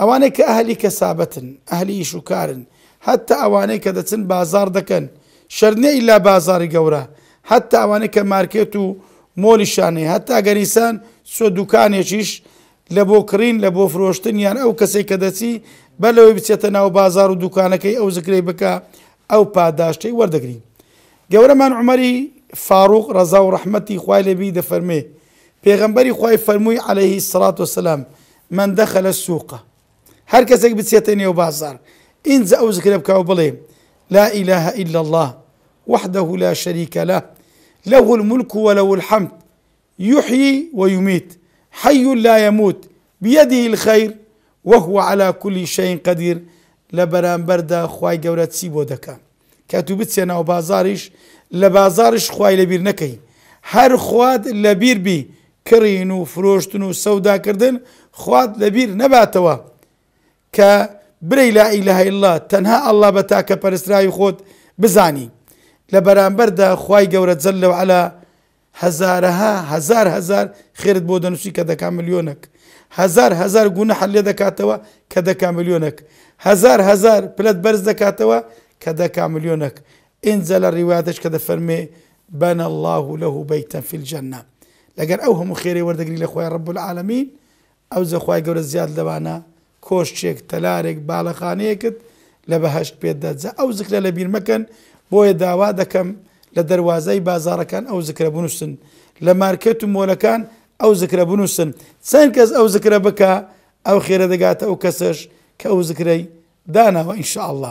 ئەوانەیە کە ئەهلی کەسابەتن ئەهلی شوکارن هەتا ئەوانەیە کە دەچن بازار دەکەن شەرنێ ئیلا بازاری گەورە هەتا ئەوانەیە کە مارکێت و مۆلیشانێ هەتا گەریسان سۆ دوکانێکیش لە بۆ کڕین لە بۆ فرۆشتن یان ئەو کەسێک کە دەچی بەلەوەی بچێتە ناو بازار و دوکانەکەی ئەو زکرەی بکە ئەو پاداشتەی وەردەگرین گەورەمان عمەری فاروق ڕزا و ڕحمەتی خوای لەبی دەفەرمێ پێغمبەری خوای فەرمووی عليهەیهی سرات وسلام من دەخە لە سووقە هەر کەسێک بچێتە نێو بازار اینجا ئەو کرب کاو بڵێ لا إله إلا الله وحده لا شريك له له الملك وله الحمد يحيي ويميت حي لا يموت بيده الخير وهو على كل شيء قدير لبران بردا خواي جورات سيبو دكا كاتو سينا وبازارش لبازارش خواي لبير نكي هر خواد لبير بي كرينو فروشتنو سودا كردن خواد لبير نباتوا کە بری لا ئیلهی الله تەنها ئەله بە تاکە پەرستراوی خۆت بزانی لە بەرامبەردا خی گەورە جەل لەو على هزارها هزار هزار خێرت بۆ دەنووسی کە دەکا ملیۆنک هزار هزار گونە حلێ دەکاتەوە کە دەکا ملیۆنک هزار هزار پلت بەرز دەکاتەوە کە دەکا ملیۆنک ئینجە لە ڕیواتش کە دەفەرمێ بەن الله له بيتا في الجنة لەگەر ئەو هەموو خێری وەردەگری لە خۆی ڕب العالمین ئەو زەخوای گەورە زیاد لەوانە کۆشتێک تەلارێک باڵەخانەیەکت لە بەهشت پێدەجە ئەو زکرە لە بیرمەکەن بۆیە داوا دەکەم لە دەواازای بازارەکان ئەو زکرە بنووسن لە مارکەت و مۆلەکان ئەو زکرە بنووسن چەند کەس ئەو زکرە بکە ئەو خێرە دەگاتە ئەو کەسش کە ئەو زکرەی داناوە ئینشاءله.